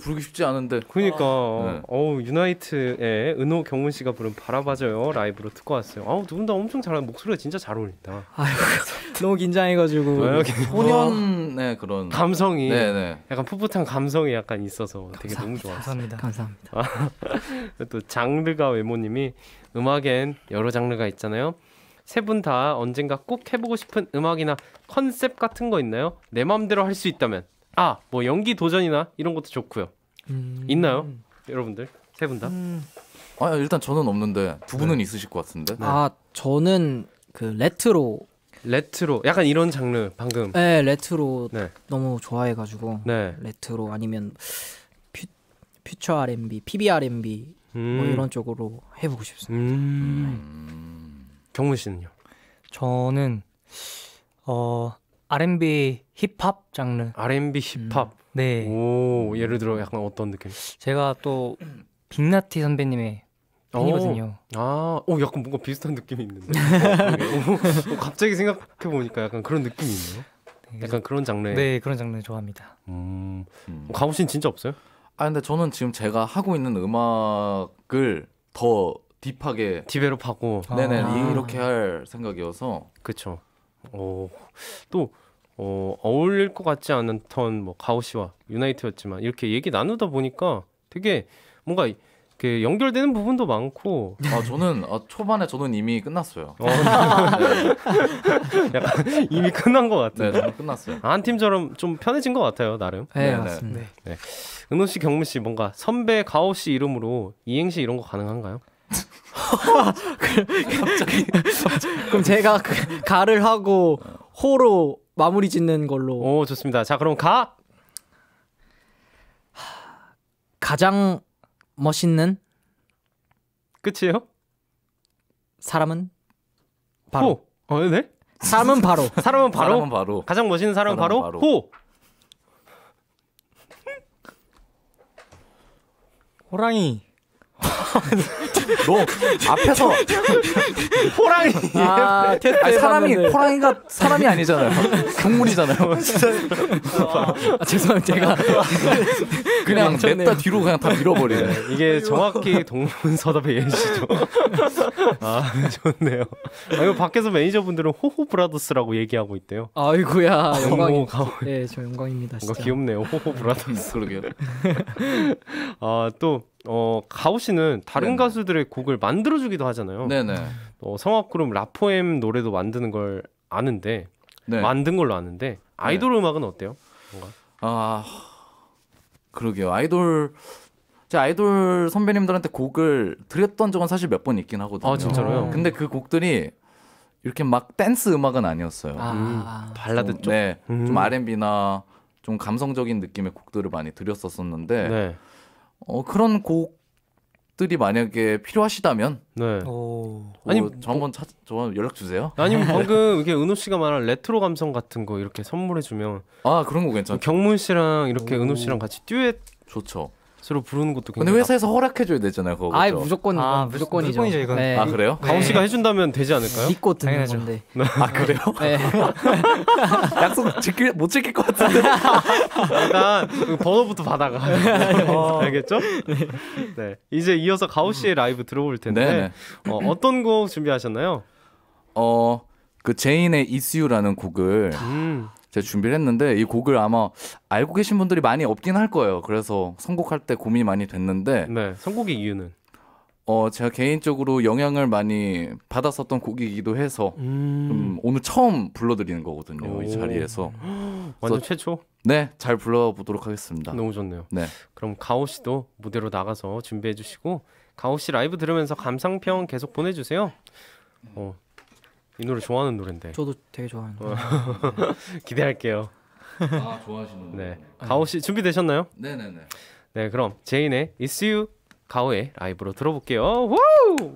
부르기 쉽지 않은데. 그러니까 어우 유나이트의 은호 경훈 씨가 부른 바라봐줘요 라이브로 듣고 왔어요. 아우 두 분 다 엄청 잘 목소리가 진짜 잘 어울린다. 아유 (laughs) 너무 긴장해가지고 아, 뭐 소년의 그런 감성이 네네. 네. 약간 풋풋한 감성이 약간 있어서 되게 너무 좋았어요. 감사합니다. 감사합니다. 아, (laughs) 또 장르가 외모님이 음악엔 여러 장르가 있잖아요. 세 분 다 언젠가 꼭 해보고 싶은 음악이나 컨셉 같은 거 있나요? 내 마음대로 할 수 있다면 아 뭐 연기 도전이나 이런 것도 좋고요. 음. 있나요, 여러분들 세 분 다? 음. 아 일단 저는 없는데 두 네. 분은 네. 있으실 것 같은데. 네. 아 저는 그 레트로. 레트로 약간 이런 장르 방금. 네 레트로 네. 너무 좋아해가지고. 네. 레트로 아니면 퓨, 퓨처 R&B, PB R&B 뭐 음. 뭐 이런 쪽으로 해보고 싶습니다. 음. 네. 경문 씨는요? 저는 어 R&B 힙합 장르. R&B 힙합. 음. 네. 오, 예를 들어 약간 어떤 느낌? 제가 또 빅나티 선배님의 팬이거든요. 어. 아, 오, 약간 뭔가 비슷한 느낌이 있는데. (laughs) 어, 오, 갑자기 생각해 보니까 약간 그런 느낌이 있네요. 네, 약간 그런 장르. 네, 그런 장르 좋아합니다. 음. 음. 어, 가오 씨는 진짜 없어요? 아, 근데 저는 지금 제가 하고 있는 음악을 더 딥하게 디벨롭하고 네네 아. 이렇게 할 생각이어서 그렇죠. 어, 또 어, 어울릴 것 같지 않던 뭐 가오 시와 유나이트였지만 이렇게 얘기 나누다 보니까 되게 뭔가 그 연결되는 부분도 많고 아 저는 아, 초반에 저는 이미 끝났어요. 어, 네. (laughs) 약간 이미 끝난 것 같아요. 네, 끝났어요. 안 아, 팀처럼 좀 편해진 것 같아요 나름. 네, 네, 네. 맞습니다. 네. 은호 씨, 경민 씨 뭔가 선배 가오 씨 이름으로 이행시 이런 거 가능한가요? (laughs) 그럼 제가 그 가를 하고 호로 마무리 짓는 걸로. 오 좋습니다. 자 그럼 가 가장 멋있는 끝이에요? 사람은 바로. 호. 어, 네? 사람은 바로. (laughs) 사람은 바로. 사람은 바로. 가장 멋있는 사람은, 사람은 바로, 바로 호. 호랑이. 너 앞에서 호랑이 아, 아니, 사람이 호랑이가 사람이 아니잖아요. 동물이잖아요. (laughs) 아, 죄송합니다. 제가 그냥 냅다 뒤로 그냥 다 밀어버리네. 네, 이게 정확히 동문서답의 예시죠. 아 좋네요. 아, 이거 밖에서 매니저분들은 호호 브라더스라고 얘기하고 있대요. 아이고야 영광이. 어, 네, 저 영광입니다. 진짜. 귀엽네요. 호호 브라더스. 그러게요. 아또 어 가오 씨는 다른 네네. 가수들의 곡을 만들어주기도 하잖아요. 네네. 어, 성악 그룹 라포엠 노래도 만드는 걸 아는데 네. 만든 걸로 아는데 네. 아이돌 네. 음악은 어때요? 뭔가? 아 그러게요. 아이돌 제 아이돌 선배님들한테 곡을 드렸던 적은 사실 몇 번 있긴 하거든요. 아 진짜로요? 근데 그 곡들이 이렇게 막 댄스 음악은 아니었어요. 아, 음, 아, 아. 발라드 쪽. 네, 음. 좀 R&B나 좀 감성적인 느낌의 곡들을 많이 드렸었었는데. 네. 어, 그런 곡들이 만약에 필요하시다면 네. 오... 아니 어, 저 한번 찾, 저 연락 주세요. 아니면 (laughs) 방금 이게 은호 씨가 말한 레트로 감성 같은 거 이렇게 선물해 주면 아 그런 거 괜찮죠. 뭐 경문 씨랑 이렇게 오... 은호 씨랑 같이 듀엣 좋죠. 서로 부르는 것도 근데 회사에서 허락해줘야 되잖아요 그거 아예 무조건 아, 무조건이죠. 무조건이죠 이건. 네. 아 그래요? 네. 가온 씨가 해준다면 되지 않을까요? 믿고 듣는 당연하죠. 건데. 네. 아 그래요? (laughs) 네. (laughs) 약속 지킬 못 지킬 것 같은데 (laughs) 일단 그 번호부터 받아가 네. 어. 알겠죠? 네 이제 이어서 가오 씨의 라이브 들어볼 텐데 어, 어떤 곡 준비하셨나요? 어그 제인의 It's 라는 곡을 음. 제가 준비를 했는데 이 곡을 아마 알고 계신 분들이 많이 없긴 할 거예요. 그래서 선곡할 때 고민이 많이 됐는데 네, 선곡의 이유는 어 제가 개인적으로 영향을 많이 받았었던 곡이기도 해서 음... 오늘 처음 불러드리는 거거든요 오... 이 자리에서 (gasps) 완전 최초 네잘 불러보도록 하겠습니다 너무 좋네요 네 그럼 가오 씨도 무대로 나가서 준비해 주시고 가오 씨 라이브 들으면서 감상평 계속 보내주세요 어, 이 노래 좋아하는 노래인데. 저도 되게 좋아하는. 어. 노래. (laughs) 기대할게요. 아 좋아하시는. 네, 아, 가오 네. 씨 준비 되셨나요? 네네네. 네 그럼 제인의 It's You 가오의 라이브로 들어볼게요. 우!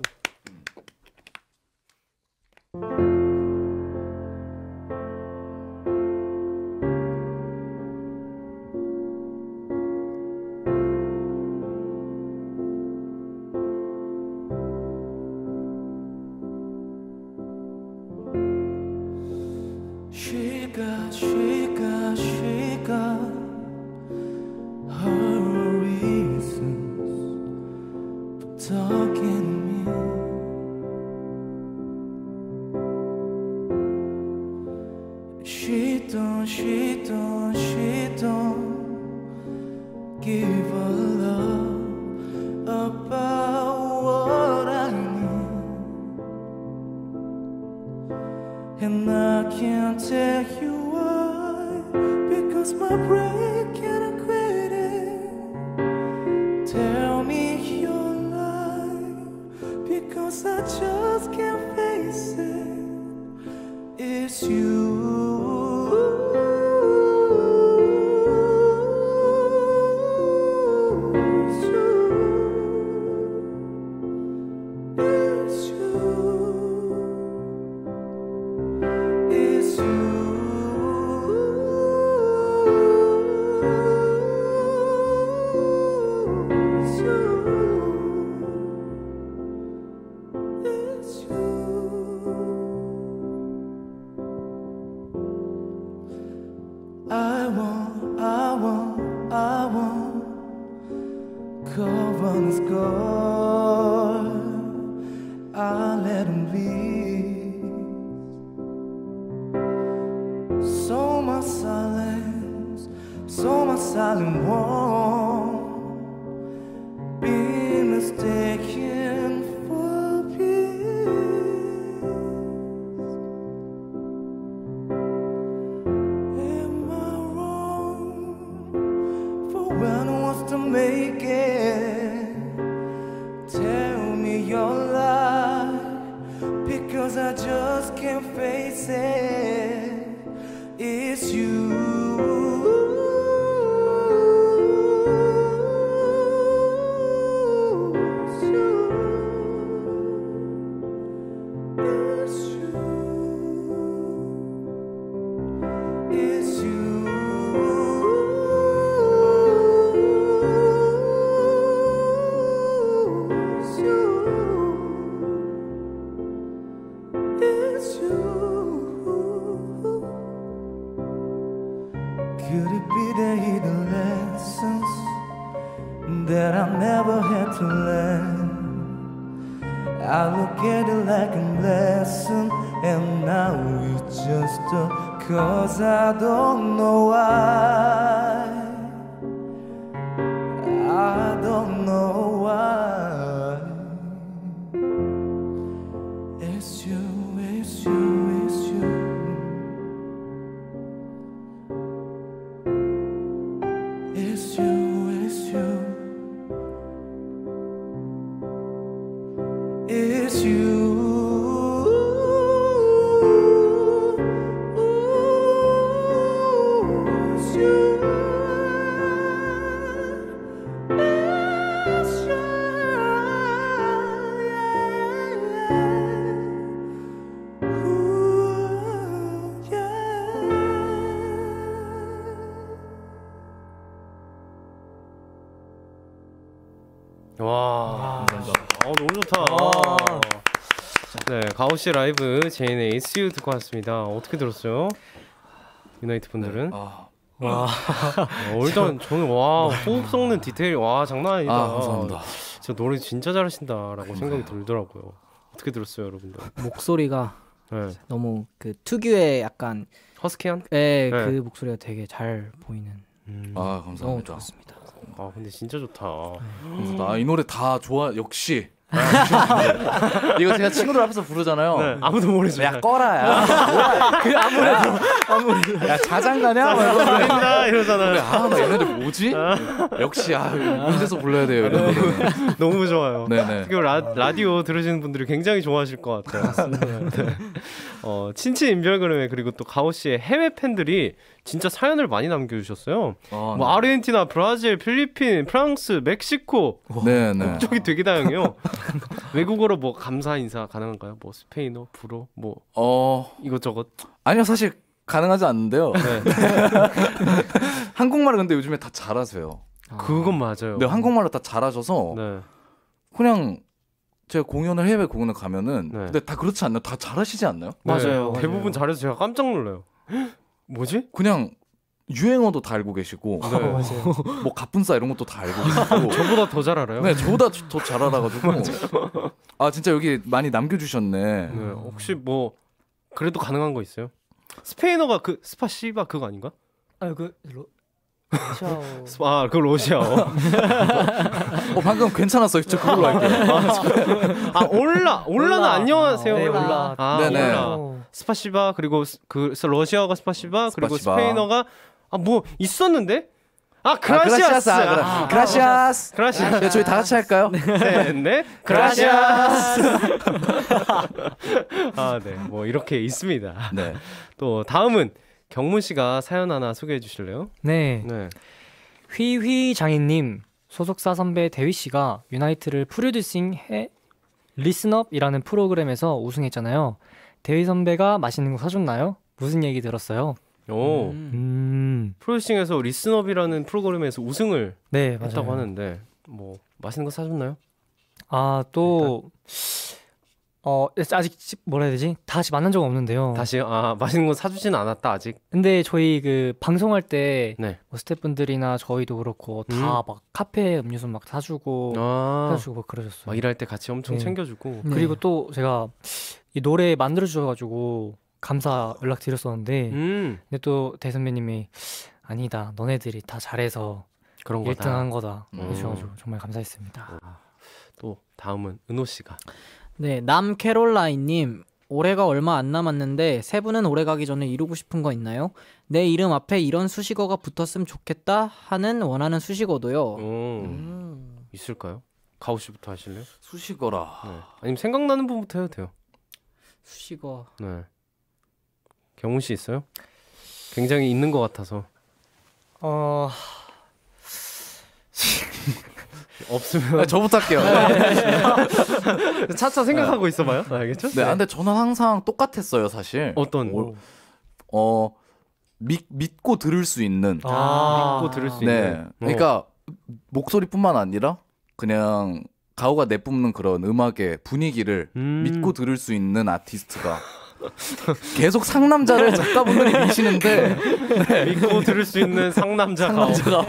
my prayer. it's you. 와. 감사합니다. 어, 너무 좋다. 와. 아. 네, 가오 씨 라이브 JNA SU 듣고 왔습니다. 어떻게 들었어요? 유나이트 분들은? 네, 아. 와. 아. 어, 일단 저는 와, 네. 호흡 섞는 디테일 와, 장난 아니다. 아, 감사합니다. 진짜 노래 진짜 잘하신다라고 생각이 들더라고요. 어떻게 들었어요, 여러분들? 목소리가 네. 너무 그 특유의 약간 허스키한? 네, 네. 그 목소리가 되게 잘 보이는 음. 아 어, 감사합니다. 어, 좋습니다. 아 근데 진짜 좋다. 감이 노래 다 좋아 역시. 아, (laughs) 이거 제가 친구들 앞에서 부르잖아요. 네, 아무도 모르죠. 야 꺼라야. (laughs) 그 아무래도 아무래도 야 자장가냐? 자장가 이러잖아요. 아나 얘네들 아, 뭐지? 아. 역시 아 문제서 불러야 돼요. 네. (laughs) 너무 좋아요. 네네. 네. 특히 라, 라디오 들으시는 분들이 굉장히 좋아하실 것 같아요. 네. 어 친친 인별그램에 그리고 또 가오 씨의 해외 팬들이 진짜 사연을 많이 남겨주셨어요. 아, 뭐 네. 아르헨티나, 브라질, 필리핀, 프랑스, 멕시코 네, 네. 국적이 (laughs) 되게 다양해요. (laughs) 외국어로 뭐 감사 인사 가능한가요? 뭐 스페인어, 불어, 뭐 어... 이것저것 아니요 사실 가능하지 않는데요. 네. (laughs) 한국말 근데 요즘에 다 잘하세요. 아, 그건 맞아요. 네 한국말을 다 잘하셔서 네. 그냥 제가 공연을 해외 공연을 가면은 네. 근데 다 그렇지 않나요? 다 잘하시지 않나요? 네. 맞아요. 대부분 잘해서 제가 깜짝 놀라요. 뭐지? 그냥 유행어도 다 알고 계시고 네. 뭐 가뿐싸 이런 것도 다 알고 아, 계시고 (laughs) 저보다 더 잘 알아요. 네, 저보다 더 잘 알아가지고 (laughs) 아 진짜 여기 많이 남겨주셨네. 네, 혹시 뭐 그래도 가능한 거 있어요? 스페인어가 그 스파시바 그거 아닌가? 아그 로... 아, 그 러시아어. (laughs) 아, 어, 방금 괜찮았어요. 저 그걸로 할게요. 아, 올라. 올라는 올라. 안녕하세요. 네, 올라. 아, 네네. 올라. 어. 스파시바 그리고 그 러시아어가 스파시바, 스파시바. 그리고 스페인어가 아 뭐 있었는데 아, 아 그라시아스. 아, 그라시아스. 아, 그라시아스. 그아 네, 저희 다 같이 할까요? 네, 네. (laughs) 그라시아스. (laughs) 아, 네. 뭐 이렇게 있습니다. 네. (laughs) 또 다음은 경문 씨가 사연 하나 소개해 주실래요? 네. 네. 휘휘 장인님 소속사 선배 대휘 씨가 유나이트를 프로듀싱 해 리슨업이라는 프로그램에서 우승했잖아요. 대휘 선배가 맛있는 거 사줬나요? 무슨 얘기 들었어요? 오. 음. 음. 프로듀싱에서 리스너비라는 프로그램에서 우승을 네, 했다고 맞아요. 하는데 뭐 맛있는 거 사줬나요? 아또 어 예, 아직 뭐라 해야 되지? 다시 만난 적은 없는데요. 다시 아 맛있는 거 사주지는 않았다 아직. 근데 저희 그 방송할 때 네. 뭐 스태프분들이나 저희도 그렇고 다막 음. 카페 음료수 막 사주고 아~ 사주고 막 그러셨어요. 막 일할 때 같이 엄청 네. 챙겨주고. 네. 그리고 또 제가 이 노래 만들어 주셔가지고 감사 연락 드렸었는데 음. 근데 또 대선배님이 아니다 너네들이 다 잘해서 그런 거다. 1등한 거다 음. 해주셔가지고 정말 감사했습니다. 또 다음은 은호 씨가. 네, 남캐롤라인님. 올해가 얼마 안 남았는데 세 분은 올해 가기 전에 이루고 싶은 거 있나요? 내 이름 앞에 이런 수식어가 붙었으면 좋겠다 하는 원하는 수식어도요. 음. 음. 있을까요? 가오 씨부터 하실래요? 수식어라. 네. 아니면 생각나는 분부터 해도 돼요. 수식어. 네. 경훈 씨 있어요? 굉장히 있는 것 같아서. 어. 없으면 아, 저부터 할게요. 네. (laughs) 차차 생각하고 있어봐요. 네, 알겠죠? 네, 아, 근데 저는 항상 똑같았어요, 사실. 어떤? 오, 어, 어 믿, 믿고 들을 수 있는. 아~ 믿고 들을 수 네. 있는. 어. 그러니까 목소리뿐만 아니라 그냥 가오가 내뿜는 그런 음악의 분위기를 음~ 믿고 들을 수 있는 아티스트가 (laughs) 계속 상남자를 작가분들이 네. 미시는데 네. 네. 믿고 들을 수 있는 상남자 상남자가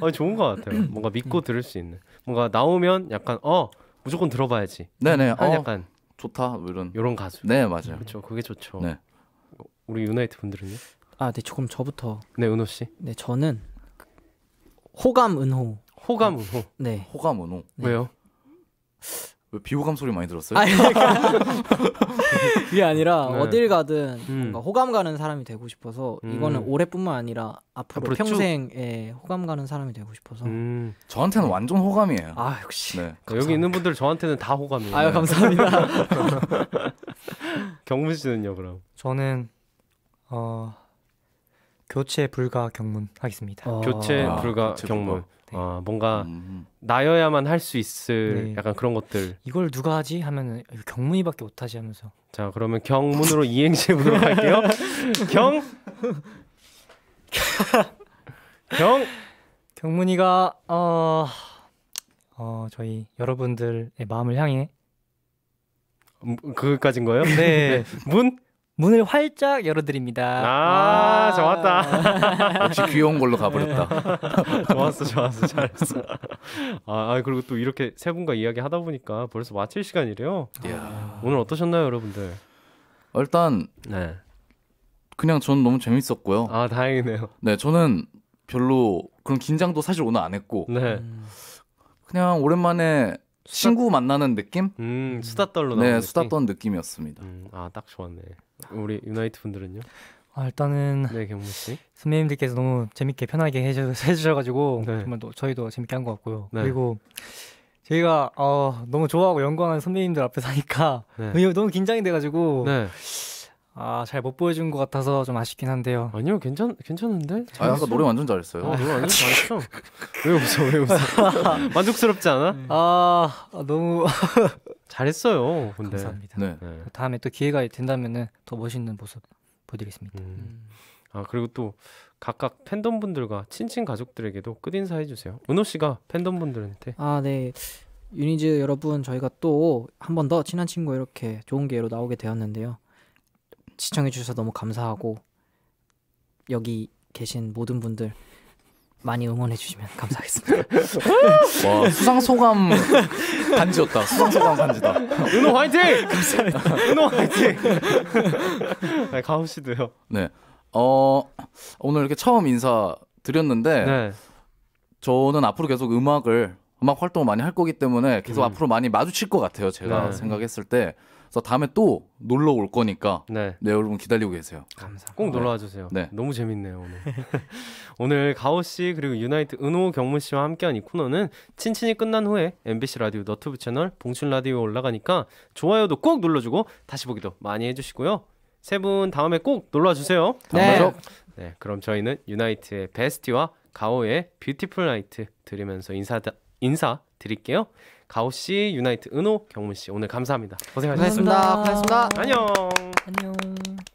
아 좋은 것 같아요. 뭔가 믿고 들을 수 있는 뭔가 나오면 약간 어 무조건 들어봐야지. 네네. 어, 약간 좋다 뭐 이런 이런 가수. 네 맞아요. 그렇죠. 그게 좋죠. 네. 우리 유나이트 분들은요? 아, 네 조금 저부터. 네 은호 씨. 네 저는 호감 은호. 호감 은호. 네. 호감 은호. 네. 왜요? 왜 비호감 소리 많이 들었어요? 그러니까 (laughs) 그게 아니라 네. 어딜 가든 음. 호감 가는 사람이 되고 싶어서 음. 이거는 올해뿐만 아니라 앞으로, 앞으로 평생에 예, 호감 가는 사람이 되고 싶어서 음. 저한테는 완전 호감이에요. 아 역시 네. 그러니까 여기 있는 분들 저한테는 다 호감이에요. 아유 감사합니다. (laughs) 경문 씨는요 그럼? 저는 어 교체 불가 경문하겠습니다. 아. 교체 아, 불가 교 경문. 네. 아, 뭔가 음. 나여야만 할 수 있을 네. 약간 그런 것들. 이걸 누가 하지 하면 경문이밖에 못 하지 하면서. 자, 그러면 경문으로 이행시 보도록 할게요. 경 경 (laughs) 경문이가 어, 어 저희 여러분들의 마음을 향해 음, 그까진 거예요? 네. (laughs) 네. 문 문을 활짝 열어드립니다. 아, 아~ 좋았다. (laughs) 역시 귀여운 걸로 가버렸다. (laughs) 좋았어, 좋았어, 잘했어. 아, 아, 그리고 또 이렇게 세 분과 이야기 하다 보니까 벌써 마칠 시간이래요. 이야. 오늘 어떠셨나요, 여러분들? 어, 일단 네. 그냥 저는 너무 재밌었고요. 아, 다행이네요. 네, 저는 별로 그런 긴장도 사실 오늘 안 했고 네. 음. 그냥 오랜만에 친구 만나는 느낌? 음, 수다 떨로 네, 수다 느낌? 떠는 느낌이었습니다. 음, 아, 딱 좋았네. 우리 유나이트 분들은요? 아, 일단은 네, 경무 씨. 선배님들께서 너무 재밌게 편하게 (laughs) 해주셔, 가지고 네. 정말 또, 저희도 재밌게 한 것 같고요. 네. 그리고 저희가 어, 너무 좋아하고 영광한 선배님들 앞에서 니까 네. 너무 긴장이 돼가지고 네. 아, 잘 못 보여준 것 같아서 좀 아쉽긴 한데요. 아니요, 괜찮 괜찮은데. 아, 아까 노래 완전 잘했어요. 아, 노래 완전 잘했어. 왜 웃어? 왜 웃어? (laughs) 만족스럽지 않아? 네. 아, 아 너무 (laughs) 잘했어요. 근데. 감사합니다. 네. 네. 그 다음에 또 기회가 된다면은 더 멋있는 모습 보드리겠습니다 음. 음. 아 그리고 또 각각 팬덤 분들과 친친 가족들에게도 끝인사 해주세요. 은호 씨가 팬덤 분들한테. 아 네. 유니즈 여러분 저희가 또 한 번 더 친한 친구 이렇게 좋은 기회로 나오게 되었는데요. 시청해 주셔서 너무 감사하고 여기 계신 모든 분들 많이 응원해 주시면 감사하겠습니다. (laughs) 와 수상 소감 간지였다. 수상 소감 간지다. 은호 화이팅! 감사합니다. 은호 화이팅! (laughs) 네, 가우 씨도요. 네. 어 오늘 이렇게 처음 인사 드렸는데 네. 저는 앞으로 계속 음악을 음악 활동을 많이 할 거기 때문에 계속 음. 앞으로 많이 마주칠 것 같아요. 제가 네. 생각했을 때 그래서 다음에 또 놀러 올 거니까 네, 네 여러분 기다리고 계세요. 감사꼭 놀러와 주세요. 네. 너무 재밌네요 오늘. (laughs) 오늘 가오 씨 그리고 유나이트 은호 경문 씨와 함께한 이 코너는 친친이 끝난 후에 MBC 라디오 너튜브 채널 봉춘 라디오 올라가니까 좋아요도 꼭 눌러주고 다시 보기도 많이 해주시고요. 세 분 다음에 꼭 놀러와 주세요. 네. 네. 그럼 저희는 유나이트의 베스티와 가오의 뷰티풀 나이트 들으면서 인사 인사 드릴게요. 가오 씨, 유나이트 은호, 경문 씨 오늘 감사합니다. 고생하셨습니다. 고생하셨습니다. 고생하셨습니다. 안녕. 안녕.